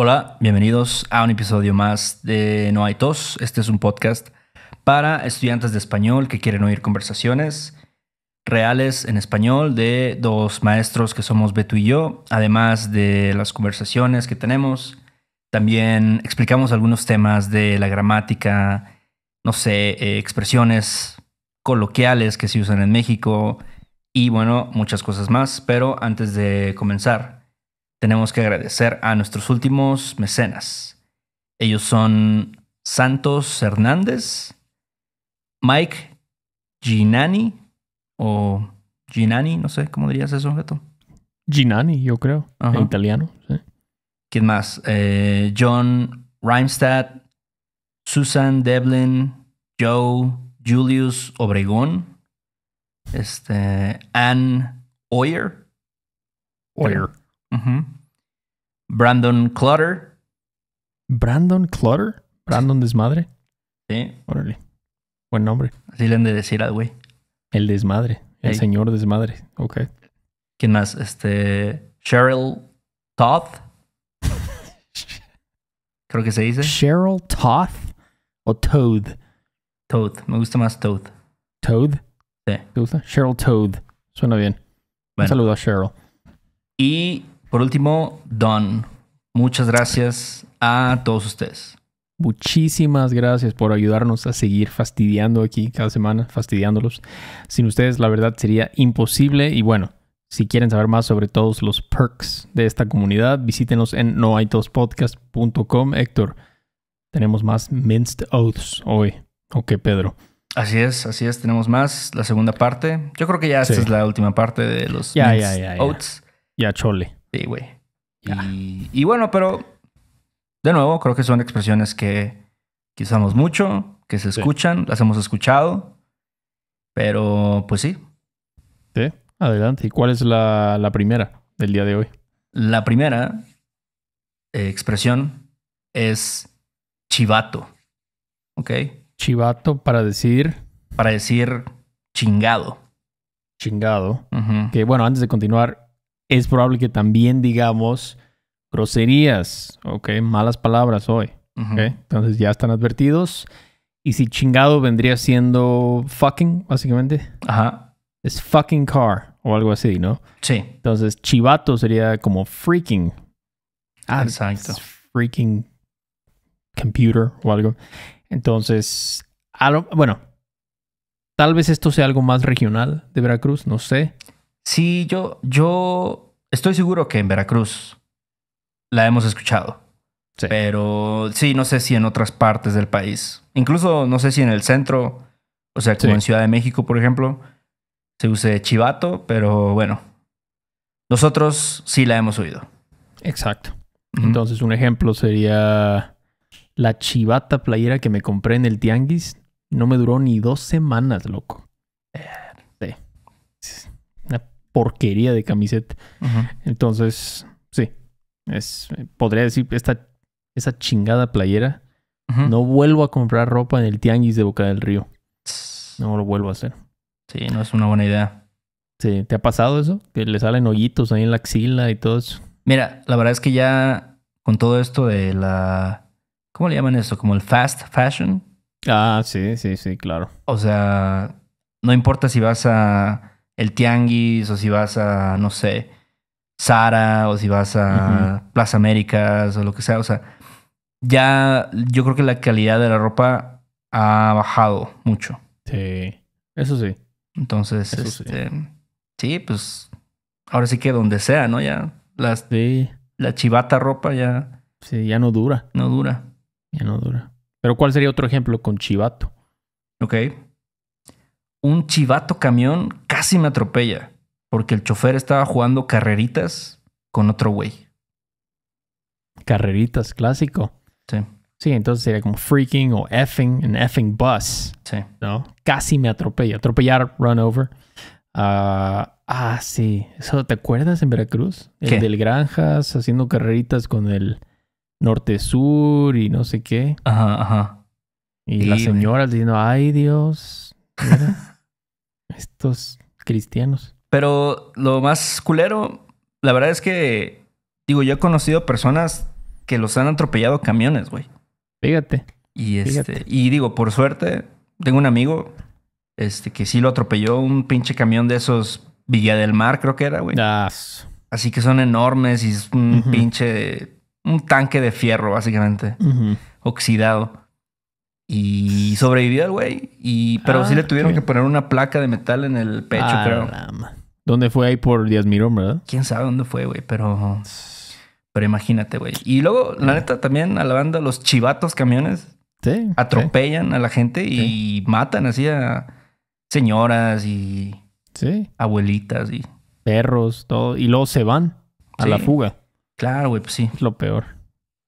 Hola, bienvenidos a un episodio más de No hay tos. Este es un podcast para estudiantes de español que quieren oír conversaciones reales en español de dos maestros que somos Beto y yo, además de las conversaciones que tenemos. También explicamos algunos temas de la gramática, no sé, eh, expresiones coloquiales que se usan en México y bueno, muchas cosas más. Pero antes de comenzar, tenemos que agradecer a nuestros últimos mecenas. Ellos son Santos Hernández, Mike Ginani, o Ginani, no sé cómo dirías eso, Beto. Ginani, yo creo, en italiano. Sí. ¿Quién más? Eh, John reinstad Susan Devlin, Joe Julius Obregón, este, Ann Oyer. Oyer. Brandon Clutter. Brandon Clutter. Brandon Desmadre. Sí. Órale. Buen nombre. Así le han de decir al güey. El desmadre. El señor desmadre. Ok. ¿Quién más? Este. Cheryl Toth. Creo que se dice. Cheryl Toth o Toad. Toad. Me gusta más Toad. Toad. Sí. ¿Te gusta? Cheryl Toad. Suena bien. Un saludo a Cheryl. Y por último, Don, muchas gracias a todos ustedes. Muchísimas gracias por ayudarnos a seguir fastidiando aquí cada semana, fastidiándolos. Sin ustedes, la verdad, sería imposible. Y bueno, si quieren saber más sobre todos los perks de esta comunidad, visítenos en noaitospodcast.com. Héctor, tenemos más Minced Oaths hoy. Ok, Pedro. Así es, así es, tenemos más, la segunda parte. Yo creo que ya esta es la última parte de los ya, Minced ya, ya, Ya, chole. Sí, güey. Y, bueno, pero de nuevo, creo que son expresiones que, quizás usamos mucho, que se escuchan, las hemos escuchado. Pero pues sí. Sí, adelante. ¿Y cuál es la, primera del día de hoy? La primera eh, expresión es chivato. ¿Ok? Chivato para decir. Para decir chingado. Chingado. Que bueno, antes de continuar, es probable que también digamos groserías, ¿ok? Malas palabras hoy. Entonces ya están advertidos. Y si chingado vendría siendo fucking, básicamente. Ajá. Es fucking car o algo así, ¿no? Sí. Entonces chivato sería como freaking. Ah, exacto. Freaking computer o algo. Entonces, bueno, tal vez esto sea algo más regional de Veracruz, no sé. Sí, yo, yo estoy seguro que en Veracruz la hemos escuchado. Pero sí, no sé si en otras partes del país. Incluso no sé si en el centro, o sea, como en Ciudad de México, por ejemplo, se use chivato, pero bueno, nosotros sí la hemos oído. Exacto. Entonces, un ejemplo sería la chivata playera que me compré en el Tianguis. No me duró ni dos semanas, loco. Eh. Sí porquería de camiseta. Entonces, sí, es, eh, podría decir, esta, esa chingada playera, no vuelvo a comprar ropa en el tianguis de Boca del Río. No lo vuelvo a hacer. Sí, no es una buena idea. Sí, ¿te ha pasado eso? Que le salen hoyitos ahí en la axila y todo eso. Mira, la verdad es que ya con todo esto de la... ¿Cómo le llaman eso? Como el fast fashion. Ah, sí, sí, sí, claro. O sea, no importa si vas a el tianguis o si vas a, no sé, Sara o si vas a Plaza Américas o lo que sea. O sea, ya yo creo que la calidad de la ropa ha bajado mucho. Sí, eso sí. Entonces, este, sí. pues ahora sí que donde sea, ¿no? Ya las, sí. la chivata ropa ya... Sí, ya no dura. No dura. Ya no dura. Pero ¿cuál sería otro ejemplo con chivato? Ok un chivato camión casi me atropella porque el chofer estaba jugando carreritas con otro güey. Carreritas, clásico. Sí. Sí, entonces sería como freaking o effing, an effing bus. Sí. ¿No? Casi me atropella. Atropellar, run over. ah, ah sí. Eso, ¿Te acuerdas en Veracruz? El del Granjas haciendo carreritas con el norte-sur y no sé qué. Ajá, ajá. Y, la señora diciendo, ay Dios. estos cristianos. Pero lo más culero, la verdad es que, digo, yo he conocido personas que los han atropellado camiones, güey. Fíjate. Y este, y digo, por suerte, tengo un amigo este que sí lo atropelló un pinche camión de esos Villa del Mar, creo que era, güey. Así que son enormes y es un pinche un tanque de fierro básicamente, oxidado. Y sobrevivió el güey. Y, pero sí le ah, tuvieron que poner una placa de metal en el pecho, ah, ¿Dónde fue ahí por Díaz Mirón, verdad? Quién sabe dónde fue, güey, pero. Pero imagínate, güey. Y luego, la neta, también a la banda, los chivatos camiones sí, atropellan a la gente y matan así a señoras y Sí. abuelitas y. Perros, todo. Y luego se van a la fuga. Claro, güey, pues sí. Es lo peor.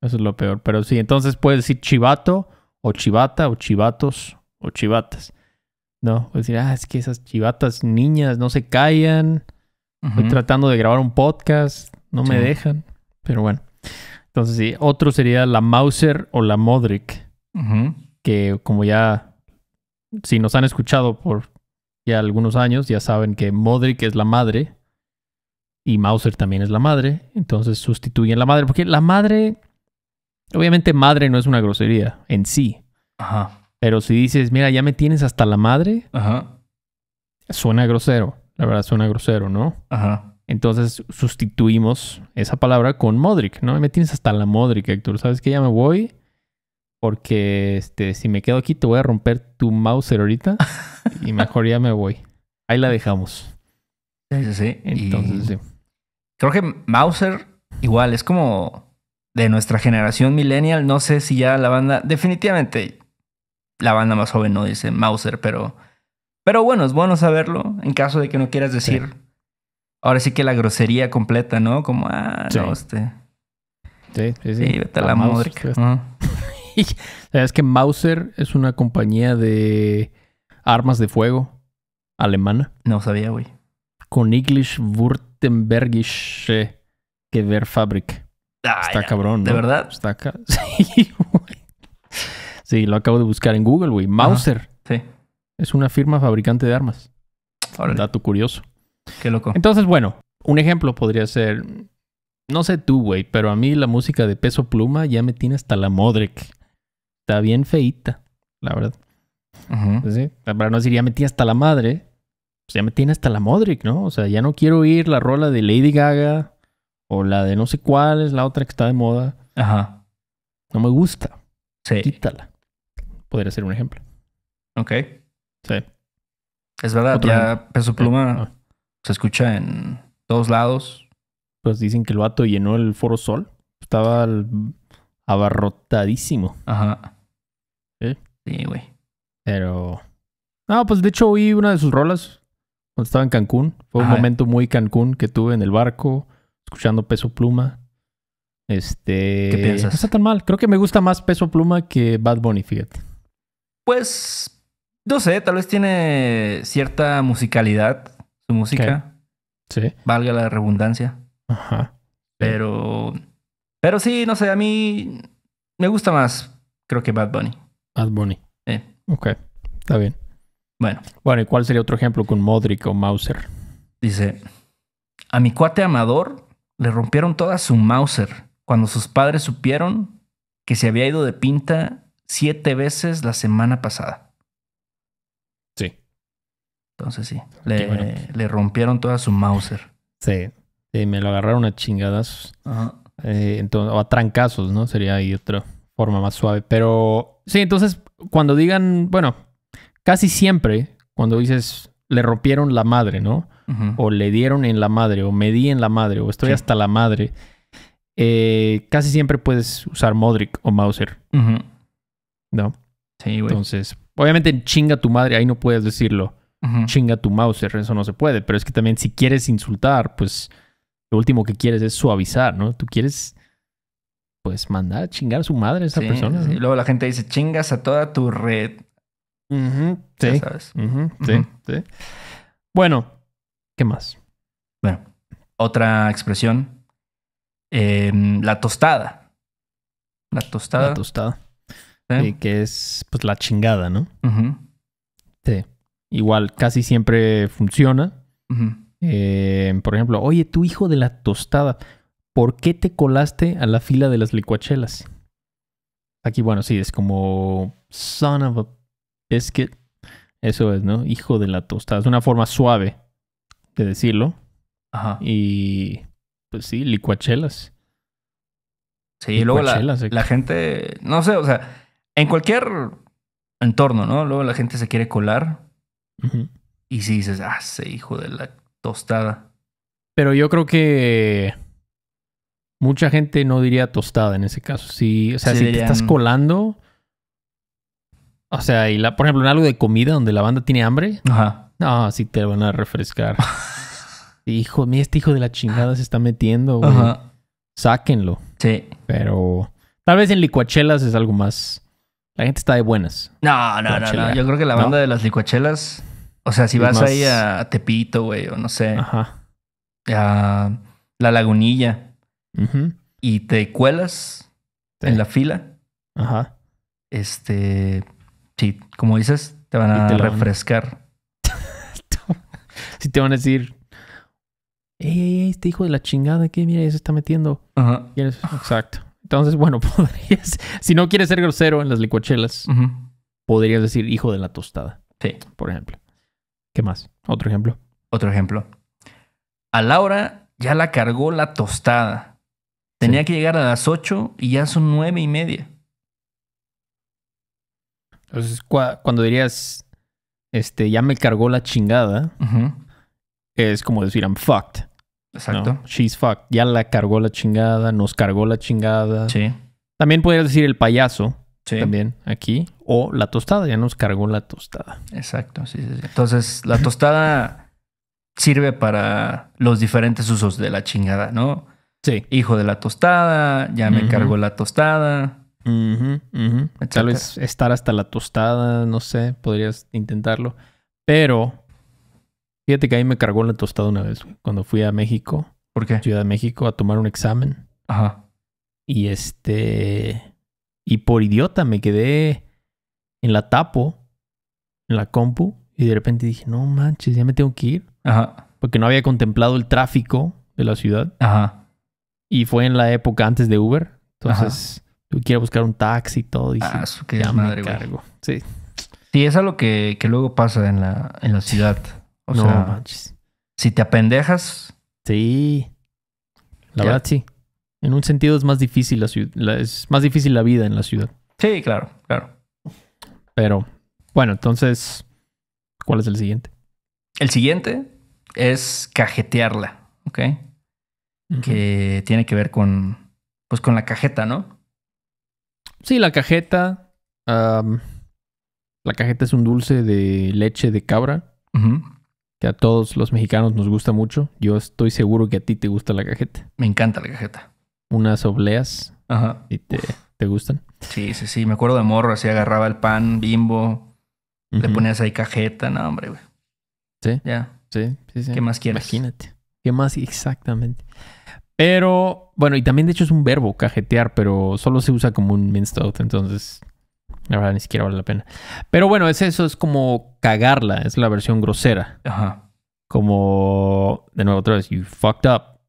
Eso es lo peor. Pero sí, entonces puedes decir chivato o chivata o chivatos o chivatas. No, pues decir, ah, es que esas chivatas niñas no se callan. Estoy tratando de grabar un podcast, no me dejan. Pero bueno. Entonces, sí, otro sería la Mauser o la Modric. Que como ya, si nos han escuchado por ya algunos años, ya saben que Modric es la madre y Mauser también es la madre. Entonces sustituyen la madre. Porque la madre Obviamente madre no es una grosería en sí. Ajá. Pero si dices, mira, ya me tienes hasta la madre, Ajá. suena grosero. La verdad suena grosero, ¿no? Ajá. Entonces sustituimos esa palabra con Modric, ¿no? Me tienes hasta la Modric, Héctor. ¿Sabes que Ya me voy porque este, si me quedo aquí te voy a romper tu Mauser ahorita y mejor ya me voy. Ahí la dejamos. Sí, sí, sí. Entonces, sí. Creo que Mauser igual es como de nuestra generación millennial, no sé si ya la banda, definitivamente la banda más joven no dice Mauser, pero, pero bueno, es bueno saberlo en caso de que no quieras decir. Ahora sí que la grosería completa, ¿no? Como, ah, no, este. Sí, sí, sí. vete a la, es pues. que Mauser es una compañía de armas de fuego alemana. No sabía, güey. Con English Württembergische Gewehrfabrik está cabrón. ¿no? ¿De verdad? Está acá. Sí, Sí, lo acabo de buscar en Google, güey. Mauser. sí. Es una firma fabricante de armas. Dato curioso. Qué loco. Entonces, bueno, un ejemplo podría ser. No sé tú, güey, pero a mí la música de peso pluma ya me tiene hasta la modric. Está bien feita, la verdad. Ajá. Pues ¿Sí? Para no decir ya me tiene hasta la madre, pues ya me tiene hasta la modric, ¿no? O sea, ya no quiero oír la rola de Lady Gaga o la de no sé cuál es la otra que está de moda. Ajá. No me gusta. Sí. Quítala. Podría ser un ejemplo. Ok. Sí. Es verdad, ya Peso Pluma eh, ah. se escucha en todos lados. Pues dicen que el vato llenó el Foro Sol. Estaba abarrotadísimo. Ajá. Sí, güey. Pero... No, pues de hecho oí una de sus rolas cuando estaba en Cancún. Fue un momento muy Cancún que tuve en el barco escuchando Peso Pluma. Este, ¿Qué piensas? No está tan mal. Creo que me gusta más Peso Pluma que Bad Bunny, fíjate. Pues, no sé, tal vez tiene cierta musicalidad su música. Sí. Valga la redundancia. Ajá. Pero, pero sí, no sé, a mí me gusta más, creo que Bad Bunny. Bad Bunny. Eh. Ok, está bien. Bueno. Bueno, ¿y cuál sería otro ejemplo con Modric o Mauser? Dice, a mi cuate amador le rompieron toda su Mauser cuando sus padres supieron que se había ido de pinta siete veces la semana pasada. Sí. Entonces sí, le, rompieron toda su Mauser. Sí, sí me lo agarraron a chingadas. Eh, o a trancazos, ¿no? Sería ahí otra forma más suave. Pero sí, entonces cuando digan, bueno, casi siempre, cuando dices le rompieron la madre, ¿no? o le dieron en la madre, o me di en la madre, o estoy hasta la madre, eh, casi siempre puedes usar Modric o Mauser. ¿No? Sí, güey. Entonces, obviamente chinga tu madre, ahí no puedes decirlo. Chinga tu Mauser, eso no se puede. Pero es que también si quieres insultar, pues lo último que quieres es suavizar, ¿no? Tú quieres pues mandar a chingar a su madre a esa persona. Y luego la gente dice, chingas a toda tu red. sí. sabes. Sí, sí. Bueno, ¿Qué más? Bueno, otra expresión. Em, la tostada. La tostada. La tostada. que es pues la chingada, ¿no? Sí. Igual, casi siempre funciona. Em, por ejemplo, oye, tu hijo de la tostada, ¿por qué te colaste a la fila de las licuachelas? Aquí, bueno, sí, es como son of a biscuit. Eso es, ¿no? Hijo de la tostada. Es una forma suave de decirlo. Ajá. Y pues sí, licuachelas. Sí, y luego la, eh. gente, no sé, o sea, en cualquier entorno, ¿no? Luego la gente se quiere colar. Y si dices, ah, se hijo de la tostada. Pero yo creo que mucha gente no diría tostada en ese caso. Sí, o sea, si te estás colando. O sea, y la, por ejemplo, en algo de comida donde la banda tiene hambre. Ajá. No, sí te van a refrescar. hijo, mi este hijo de la chingada se está metiendo, güey. Sáquenlo. Sí. Pero tal vez en licuachelas es algo más. La gente está de buenas. No, no, no, no, Yo creo que la banda de las licuachelas. O sea, si vas ahí a, Tepito, güey, o no sé. Ajá. A la lagunilla. Ajá. Y te cuelas en la fila. Ajá. Este. Sí, como dices, te van a refrescar. si te van a decir, ey, ey, este hijo de la chingada que mira, ya se está metiendo. exacto. Entonces, bueno, podrías, si no quieres ser grosero en las licuachelas, podrías decir hijo de la tostada. Sí. Por ejemplo. ¿Qué más? Otro ejemplo. Otro ejemplo. A Laura ya la cargó la tostada. Tenía que llegar a las 8 y ya son nueve y media. Entonces, cuando dirías este, ya me cargó la chingada, es como decir, I'm fucked. Exacto. she's fucked. Ya la cargó la chingada, nos cargó la chingada. Sí. También podrías decir el payaso. Sí. También aquí. O la tostada, ya nos cargó la tostada. Exacto, sí, sí, sí. Entonces, la tostada sirve para los diferentes usos de la chingada, ¿no? Sí. Hijo de la tostada, ya me cargó la tostada. Tal vez estar hasta la tostada, no sé, podrías intentarlo. Pero fíjate que ahí me cargó la tostada una vez cuando fui a México. ¿Por qué? Ciudad de México a tomar un examen. Ajá. Y este. Y por idiota me quedé en la tapo, en la compu. Y de repente dije, no manches, ya me tengo que ir. Ajá. Porque no había contemplado el tráfico de la ciudad. Ajá. Y fue en la época antes de Uber. Entonces. Quiero buscar un taxi y todo. Y ah, que madre, Sí. sí. es algo que, que, luego pasa en la, en la ciudad. O no, manches. si te apendejas. Sí. La verdad, sí. En un sentido es más difícil la ciudad. Es más difícil la vida en la ciudad. Sí, claro, claro. Pero, bueno, entonces, ¿cuál es el siguiente? El siguiente es cajetearla, ¿ok? Que tiene que ver con, pues con la cajeta, ¿no? Sí, la cajeta. la cajeta es un dulce de leche de cabra. Que a todos los mexicanos nos gusta mucho. Yo estoy seguro que a ti te gusta la cajeta. Me encanta la cajeta. Unas obleas. Ajá. Y te, gustan. Sí, sí, sí. Me acuerdo de morro. Así agarraba el pan, bimbo. Le ponías ahí cajeta. No, hombre, güey. Sí. Ya. Sí, sí, sí. ¿Qué más quieres? Imagínate. ¿Qué más exactamente? Pero, bueno, y también de hecho es un verbo, cajetear, pero solo se usa como un minced out, entonces la verdad ni siquiera vale la pena. Pero bueno, es eso, es como cagarla, es la versión grosera. Ajá. Como, de nuevo otra vez, you fucked up.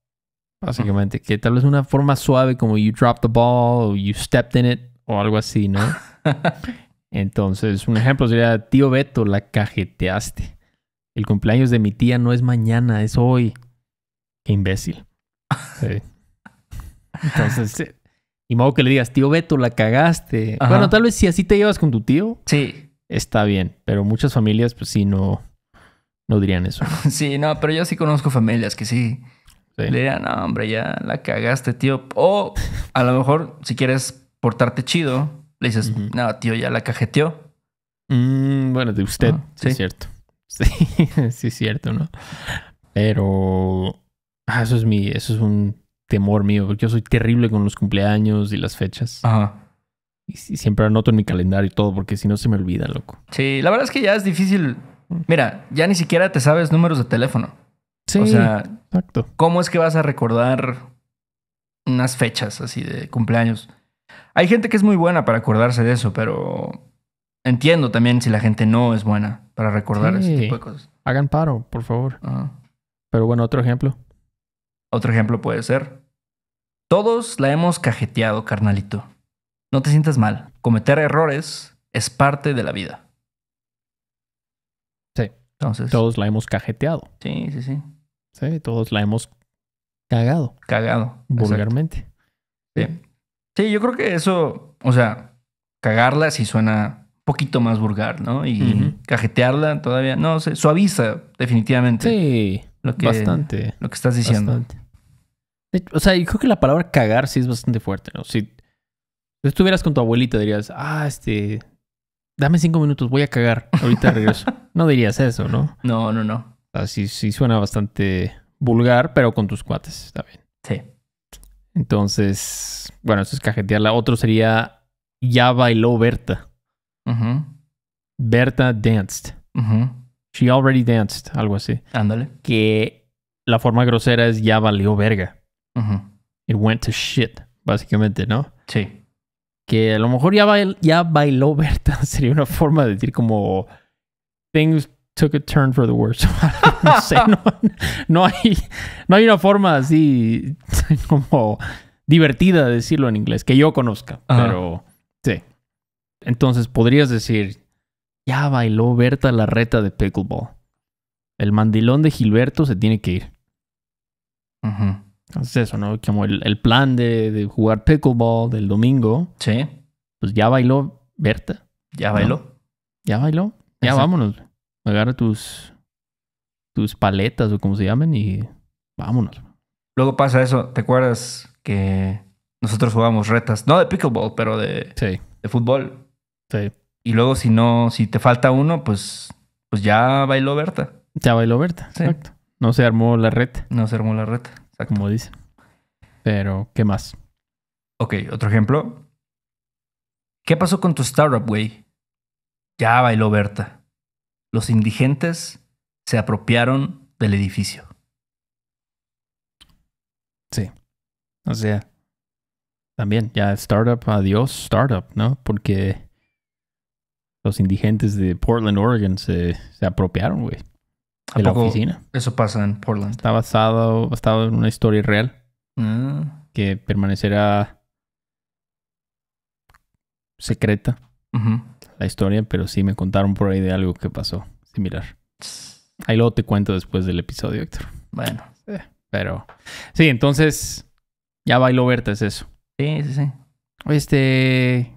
Básicamente, que tal vez una forma suave como you dropped the ball you stepped in it o algo así, ¿no? Entonces, un ejemplo sería, tío Beto, la cajeteaste. El cumpleaños de mi tía no es mañana, es hoy. Qué imbécil. Entonces, y modo que le digas, tío Beto, la cagaste. Bueno, tal vez si así te llevas con tu tío. Sí. Está bien, pero muchas familias, pues sí, no, no dirían eso. sí, no, pero yo sí conozco familias que sí. Le dirían, no, hombre, ya la cagaste, tío. O a lo mejor, si quieres portarte chido, le dices, no, tío, ya la cajeteó. Mm, bueno, de usted, sí. es cierto. Sí, sí es cierto, ¿no? Pero Ah, eso es mi, eso es un temor mío, porque yo soy terrible con los cumpleaños y las fechas. Ajá. Y, siempre anoto en mi calendario y todo, porque si no se me olvida, loco. Sí, la verdad es que ya es difícil. Mira, ya ni siquiera te sabes números de teléfono. Sí, o sea, ¿Cómo es que vas a recordar unas fechas así de cumpleaños? Hay gente que es muy buena para acordarse de eso, pero entiendo también si la gente no es buena para recordar ese tipo de cosas. Hagan paro, por favor. Pero bueno, otro ejemplo. Otro ejemplo puede ser, todos la hemos cajeteado, carnalito. No te sientas mal, cometer errores es parte de la vida. Sí. Entonces, todos la hemos cajeteado. Sí, sí, sí. Sí, todos la hemos cagado. Cagado. Vulgarmente. Sí. Sí, yo creo que eso, o sea, cagarla sí suena un poquito más vulgar, ¿no? Y cajetearla todavía, no, se suaviza definitivamente. Sí, lo que, bastante. Lo que estás diciendo. Bastante. O sea, yo creo que la palabra cagar sí es bastante fuerte, ¿no? Si estuvieras con tu abuelita, dirías, ah, este, dame cinco minutos, voy a cagar, ahorita regreso. no dirías eso, ¿no? No, no, no. Así sí, sí suena bastante vulgar, pero con tus cuates, está bien. Sí. Entonces, bueno, eso es cajetearla. Otro sería, ya bailó Berta. Berta danced. She already danced, algo así. Ándale. Que la forma grosera es ya valió verga mhm It went to shit, básicamente, ¿no? Sí. Que a lo mejor ya, bail, ya bailó Berta. Sería una forma de decir como... Things took a turn for the worse. no sé, no, hay, no hay una forma así como divertida de decirlo en inglés, que yo conozca, pero sí. Entonces podrías decir, ya bailó Berta la reta de pickleball. El mandilón de Gilberto se tiene que ir. mhm entonces eso, ¿no? Como el, plan de, jugar pickleball del domingo. Sí. Pues ya bailó Berta. Ya bailó. Ya bailó. Ya vámonos. Agarra tus, tus paletas o como se llamen y vámonos. Luego pasa eso. ¿Te acuerdas que nosotros jugamos retas? No de pickleball, pero de, de fútbol. Sí. Y luego si no, si te falta uno, pues, pues ya bailó Berta. Ya bailó Berta. Exacto. No se armó la reta. No se armó la reta como dice. Pero, ¿qué más? Ok, otro ejemplo. ¿Qué pasó con tu startup, güey? Ya bailó Berta. Los indigentes se apropiaron del edificio. Sí. O sea, también, ya startup, adiós startup, ¿no? Porque los indigentes de Portland, Oregon se, se apropiaron, güey de la oficina. Eso pasa en Portland. Está basado, basado en una historia real ah. que permanecerá secreta la historia, pero sí me contaron por ahí de algo que pasó similar. Ahí luego te cuento después del episodio, Héctor. Bueno. pero sí, entonces ya bailó Berta, es eso. Sí, sí, sí. Este,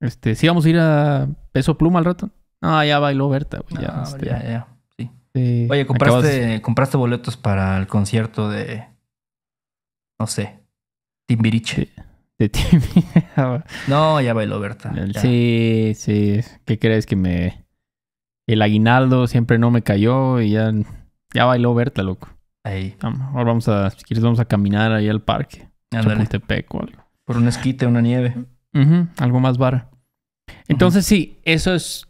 este, sí vamos a ir a peso pluma al rato. Ah, ya bailó Berta, este, Ya, ya, ya. Oye, ¿compraste, compraste boletos para el concierto de. No sé. Timbiriche. De, no, ya bailó Berta. Sí, sí. ¿Qué crees que me. El aguinaldo siempre no me cayó y ya, ya bailó Berta, loco. Ahí. Ahora vamos a, si quieres, vamos a caminar ahí al parque. Chapultepec o algo. Por un esquite, una nieve. Algo más vara. Entonces, sí, eso es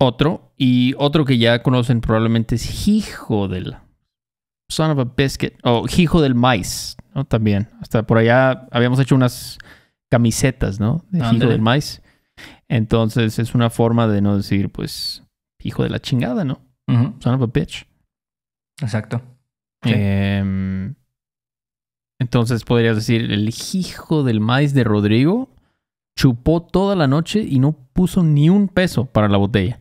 otro, y otro que ya conocen probablemente es hijo del son of a biscuit, o hijo del maíz, ¿no? También, hasta por allá habíamos hecho unas camisetas, ¿no? De hijo del maíz. Entonces es una forma de no decir, pues, hijo de la chingada, ¿no? Son of a bitch. Exacto. Em, entonces podrías decir, el hijo del maíz de Rodrigo chupó toda la noche y no puso ni un peso para la botella.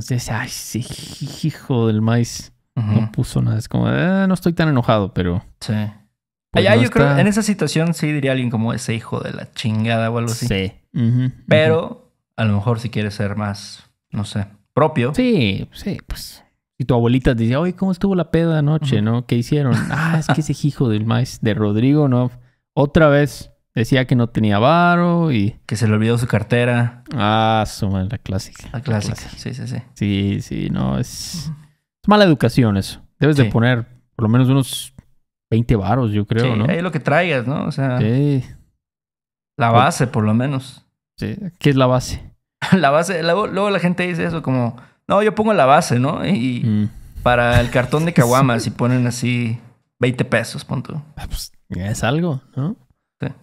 Entonces, ay, ese hijo del maíz. No puso nada. Es como, eh, no estoy tan enojado, pero. Sí. Pues yo creo, en esa situación sí diría alguien como ese hijo de la chingada o algo así. Sí. pero a lo mejor si quieres ser más, no sé, propio. Sí, sí, pues. Y tu abuelita te dice, oye, ¿cómo estuvo la peda anoche, no? ¿Qué hicieron? ah, es que ese hijo del maíz de Rodrigo, no. Otra vez. Decía que no tenía varo y... Que se le olvidó su cartera. Ah, su la clásica. La clásica, sí, sí, sí. Sí, sí, no, es... es mala educación eso. Debes de poner por lo menos unos 20 varos, yo creo, sí, ¿no? es lo que traigas, ¿no? O sea... La base, por lo menos. Sí. ¿Qué es la base? la base... Luego, la gente dice eso como... No, yo pongo la base, ¿no? Y... Mm. Para el cartón de caguamas si ponen así 20 pesos, punto. Ah, pues, es algo, ¿no?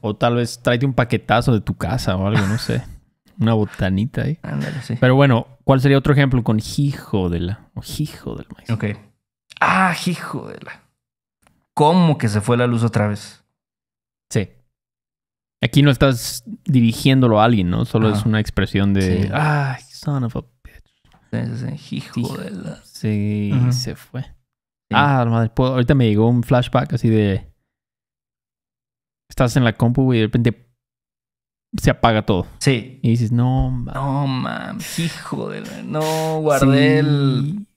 O tal vez tráete un paquetazo de tu casa o algo, no sé. Una botanita ahí. Ándale, sí. Pero bueno, ¿cuál sería otro ejemplo con hijo de la o hijo del maíz? Ok. Ah, hijo de la. ¿Cómo que se fue la luz otra vez? Sí. Aquí no estás dirigiéndolo a alguien, ¿no? Solo es una expresión de. Sí. Ay, son of a bitch. Sí, hijo de la. Sí, se fue. Ah, madre. Ahorita me llegó un flashback así de estás en la compu, y de repente se apaga todo. Sí. Y dices, no, No, mames, hijo de No, guardé el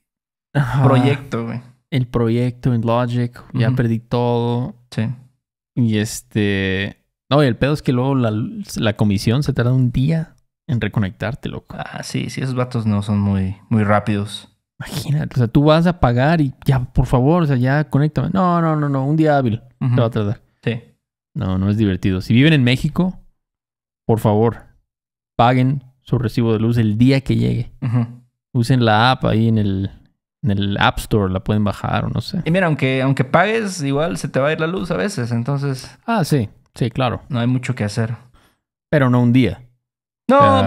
proyecto, güey. El proyecto en Logic, ya perdí todo. Sí. Y este... No, y el pedo es que luego la, comisión se tarda un día en reconectarte, loco. Ah, sí, sí, esos vatos no son muy, muy rápidos. Imagínate, o sea, tú vas a pagar y ya, por favor, o sea, ya conéctame. No, no, no, no, un día hábil te va a tardar. No, no es divertido. Si viven en México, por favor, paguen su recibo de luz el día que llegue. Usen la app ahí en el, en el App Store la pueden bajar o no sé. Y mira, aunque, aunque pagues, igual se te va a ir la luz a veces, entonces. Ah, sí, sí, claro. No hay mucho que hacer. Pero no un día. No,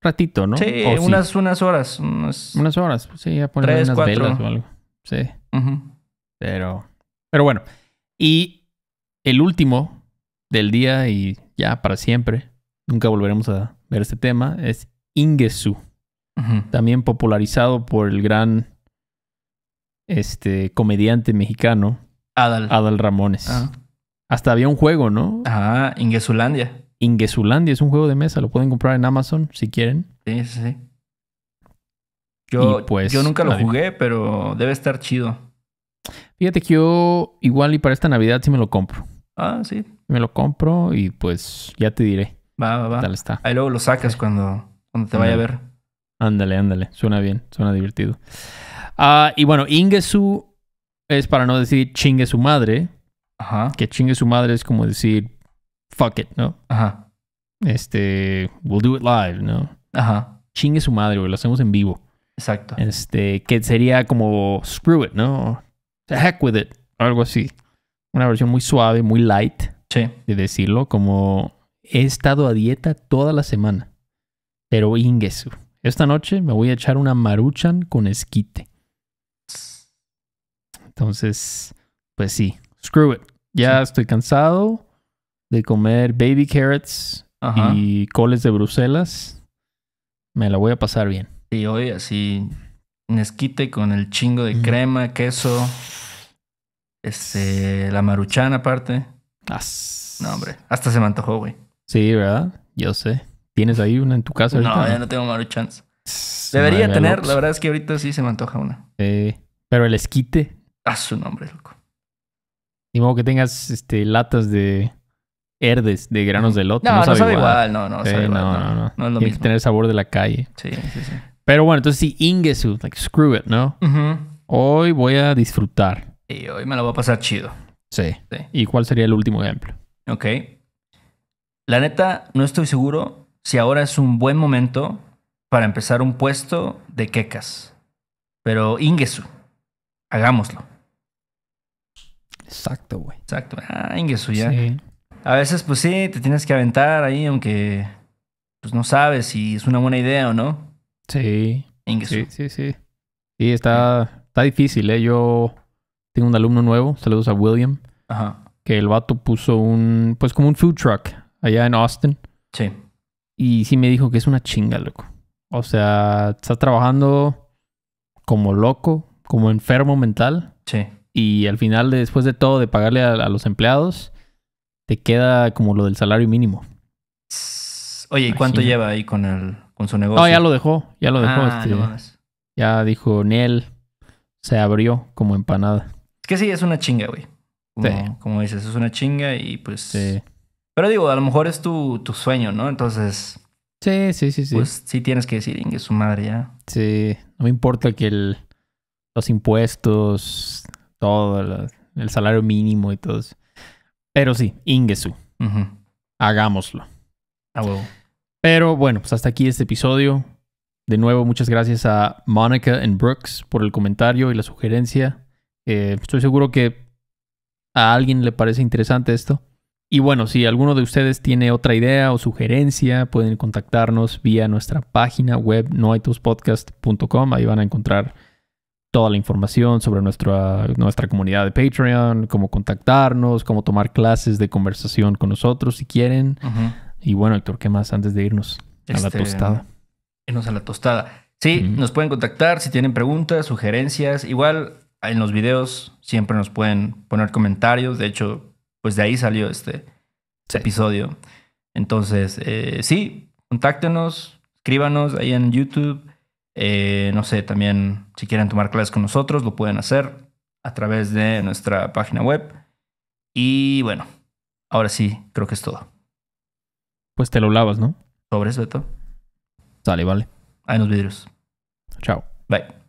ratito, ¿no? Sí, unas, unas horas. Unas, horas, pues sí, ya ponen unas velas o algo. Sí. Pero. Pero bueno. Y el último del día y ya para siempre, nunca volveremos a ver este tema, es Ingesu, también popularizado por el gran este, comediante mexicano Adal, Ramones. Ah. Hasta había un juego, ¿no? Ah, Ingesulandia. Ingesulandia es un juego de mesa, lo pueden comprar en Amazon si quieren. Sí, sí, sí. Yo, pues, nunca lo jugué, pero debe estar chido. Fíjate que yo igual y para esta Navidad sí me lo compro. Ah, sí. Me lo compro y pues ya te diré. Va, va, va. está. Ahí luego lo sacas cuando, cuando te vaya a ver. Ándale, ándale. Suena bien, suena divertido. Ah, y bueno, Ingesu es para no decir chingue su madre. Ajá. Que chingue su madre es como decir fuck it, ¿no? Ajá. Este, we'll do it live, ¿no? Ajá. Chingue su madre, Lo hacemos en vivo. Exacto. Este, que sería como screw it, ¿no? The heck with it. Algo así una versión muy suave, muy light sí. de decirlo, como he estado a dieta toda la semana, pero ingesu. Esta noche me voy a echar una maruchan con esquite. Entonces, pues sí, screw it. Ya estoy cansado de comer baby carrots y coles de Bruselas. Me la voy a pasar bien. Y sí, hoy así, un esquite con el chingo de crema, queso este, la maruchan aparte. As. No, hombre. Hasta se me antojó, güey. Sí, ¿verdad? Yo sé. ¿Tienes ahí una en tu casa No, ya no tengo maruchans. Debería tener, la verdad es que ahorita sí se me antoja una. Eh, pero el esquite. A su nombre, loco. Y modo que tengas este, latas de herdes, de granos de lote. No, no, sabe, no igual. no, no, no, no, no, Tiene que tener sabor de la calle. Sí, sí, sí. Pero bueno, entonces sí, Ingesu, like screw it, ¿no? Hoy voy a disfrutar. Y hoy me lo va a pasar chido. Sí. ¿Y cuál sería el último ejemplo? Ok. La neta, no estoy seguro si ahora es un buen momento para empezar un puesto de quecas. Pero Ingesu, hagámoslo. Exacto, güey. Exacto. Ah, Ingesu ya. A veces, pues sí, te tienes que aventar ahí, aunque pues no sabes si es una buena idea o no. Sí. Ingesu. Sí, sí, sí. Sí, está, está difícil, ¿eh? Yo tengo un alumno nuevo, saludos a William. Ajá. Que el vato puso un, pues como un food truck allá en Austin. Sí. Y sí me dijo que es una chinga, loco. O sea, está trabajando como loco, como enfermo mental. Sí. Y al final, después de todo, de pagarle a, los empleados, te queda como lo del salario mínimo. Oye, ¿y cuánto lleva ahí con el con su negocio? No, ya lo dejó, ya lo dejó. Ah, este, ya dijo Niel, se abrió como empanada. Es que sí, es una chinga, güey. Como, dices, es una chinga y pues... Pero digo, a lo mejor es tu, sueño, ¿no? Entonces... Sí, sí, sí, sí. Pues sí tienes que decir, Inge, su madre ya. Sí, no me importa que el, los impuestos, todo, el salario mínimo y todo Pero sí, Ingesu. Hagámoslo. A Pero bueno, pues hasta aquí este episodio. De nuevo, muchas gracias a Monica y Brooks por el comentario y la sugerencia. Eh, estoy seguro que a alguien le parece interesante esto. Y bueno, si alguno de ustedes tiene otra idea o sugerencia, pueden contactarnos vía nuestra página web noitospodcast.com. Ahí van a encontrar toda la información sobre nuestra, nuestra comunidad de Patreon, cómo contactarnos, cómo tomar clases de conversación con nosotros si quieren. Y bueno, Héctor, ¿qué más antes de irnos a la este, tostada? Irnos a la tostada. Sí, nos pueden contactar si tienen preguntas, sugerencias. Igual en los videos siempre nos pueden poner comentarios. De hecho, pues de ahí salió este episodio. Entonces, eh, sí, contáctenos, escríbanos ahí en YouTube. Eh, no sé, también si quieren tomar clases con nosotros, lo pueden hacer a través de nuestra página web. Y bueno, ahora sí, creo que es todo. Pues te lo lavas, ¿no? Sobre eso, todo. Sale, vale. Ahí en los vidrios. Chao. Bye.